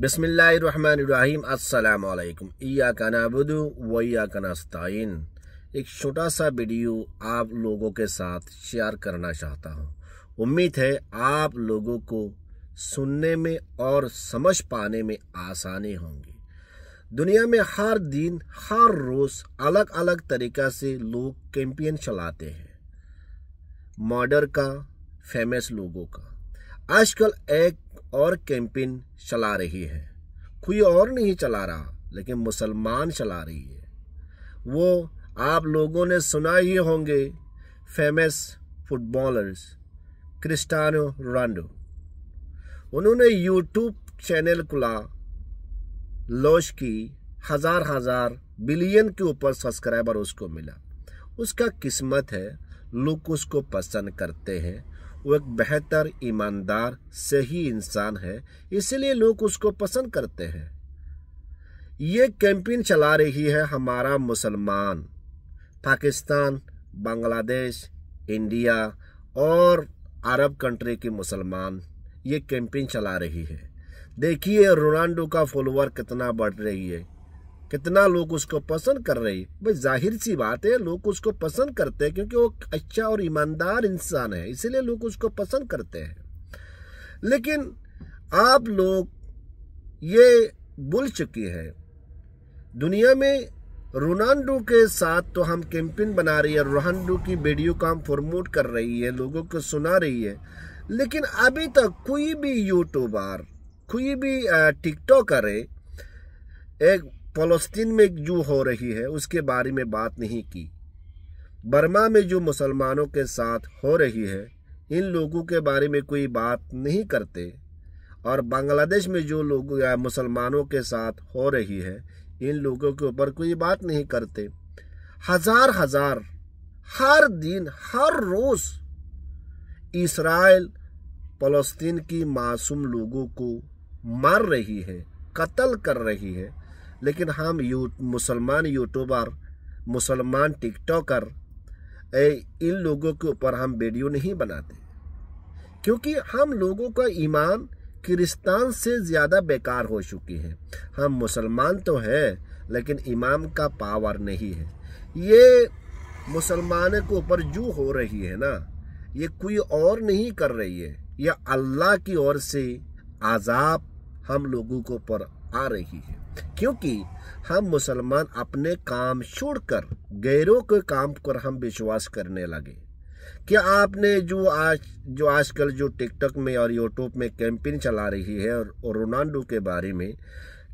बसमीम अल्लाम या का व वैया का एक छोटा सा वीडियो आप लोगों के साथ शेयर करना चाहता हूँ उम्मीद है आप लोगों को सुनने में और समझ पाने में आसानी होंगी दुनिया में हर दिन हर रोज़ अलग अलग तरीक़ा से लोग कैंपियन चलाते हैं मर्डर का फेमस लोगों का आजकल एक और कैंपेन चला रही है कोई और नहीं चला रहा लेकिन मुसलमान चला रही है वो आप लोगों ने सुना ही होंगे फेमस फुटबॉलर्स क्रिस्टानो रोनाल्डो उन्होंने यूट्यूब चैनल खुला लॉन्च की हज़ार हज़ार बिलियन के ऊपर सब्सक्राइबर उसको मिला उसका किस्मत है लोग उसको पसंद करते हैं वो एक बेहतर ईमानदार सही इंसान है इसलिए लोग उसको पसंद करते हैं ये कैंपेन चला रही है हमारा मुसलमान पाकिस्तान बांग्लादेश इंडिया और अरब कंट्री के मुसलमान ये कैंपेन चला रही है देखिए रोनाल्डो का फॉलोअर कितना बढ़ रही है कितना लोग उसको पसंद कर रहे हैं भाई जाहिर सी बात है लोग उसको पसंद करते हैं क्योंकि वो अच्छा और ईमानदार इंसान है इसीलिए लोग उसको पसंद करते हैं लेकिन आप लोग ये भूल चुकी है दुनिया में रोनाल्डो के साथ तो हम कैंपेन बना रही है रोनाल्डो की वीडियो को हम प्रमोट कर रही है लोगों को सुना रही है लेकिन अभी तक कोई भी यूट्यूबर कोई भी टिकटॉकर है एक फ़लस्तीन में जो हो रही है उसके बारे में बात नहीं की बर्मा में जो मुसलमानों के साथ हो रही है इन लोगों के बारे में कोई बात नहीं करते और बांग्लादेश में जो लोग या मुसलमानों के साथ हो रही है इन लोगों के ऊपर कोई बात नहीं करते हजार हजार हर दिन हर रोज इसराइल फलस्तीन की मासूम लोगों को मार रही है कत्ल कर रही है लेकिन हम यू मुसलमान यूट्यूबर मुसलमान टिकटॉकर इन लोगों के ऊपर हम वीडियो नहीं बनाते क्योंकि हम लोगों का ईमान क्रिस्तान से ज़्यादा बेकार हो चुकी है हम मुसलमान तो हैं लेकिन इमाम का पावर नहीं है ये मुसलमान के ऊपर जो हो रही है ना ये कोई और नहीं कर रही है यह अल्लाह की ओर से आज़ाब हम लोगों को पर आ रही है क्योंकि हम मुसलमान अपने काम छोड़कर गैरों के काम पर हम विश्वास करने लगे क्या आपने जो आज जो आजकल जो टिकटॉक में और यूट्यूब में कैंपेन चला रही है और, और रोनाल्डो के बारे में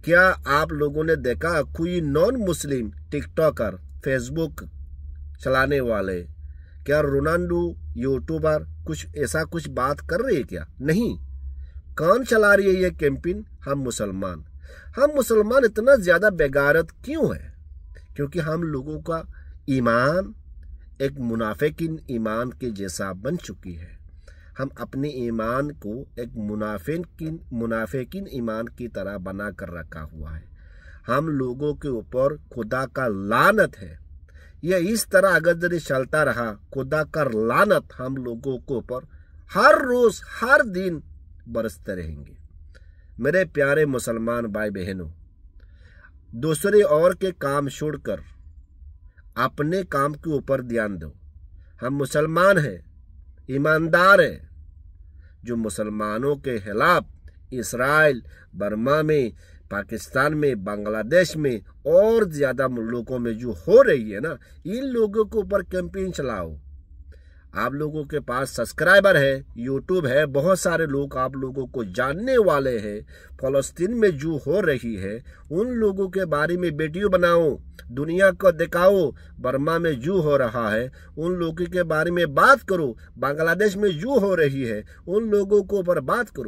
क्या आप लोगों ने देखा कोई नॉन मुस्लिम टिकटॉकर फेसबुक चलाने वाले क्या रोनाल्डो यूट्यूबर कुछ ऐसा कुछ बात कर रही है क्या नहीं कौन चला रही है ये कैंपेन हम मुसलमान हम मुसलमान इतना ज़्यादा बेगारत क्यों है क्योंकि हम लोगों का ईमान एक मुनाफिकिन ईमान के जैसा बन चुकी है हम अपने ईमान को एक मुनाफे मुनाफिकिन ईमान की तरह बना कर रखा हुआ है हम लोगों के ऊपर खुदा का लानत है यह इस तरह अगर जरिए चलता रहा खुदा का लानत हम लोगों के ऊपर हर रोज़ हर दिन बरसते रहेंगे मेरे प्यारे मुसलमान भाई बहनों दूसरे और के काम छोड़कर अपने काम के ऊपर ध्यान दो हम मुसलमान हैं ईमानदार हैं जो मुसलमानों के खिलाफ इसराइल बर्मा में पाकिस्तान में बांग्लादेश में और ज़्यादा मुल्कों में जो हो रही है ना इन लोगों के ऊपर कैंपेन चलाओ आप लोगों के पास सब्सक्राइबर है यूट्यूब है बहुत सारे लोग आप लोगों को जानने वाले हैं फलस्तीन में जो हो रही है उन लोगों के बारे में बेटियों बनाओ दुनिया को दिखाओ बर्मा में जो हो रहा है उन लोगों के बारे में बात करो बांग्लादेश में जो हो रही है उन लोगों को पर बात करो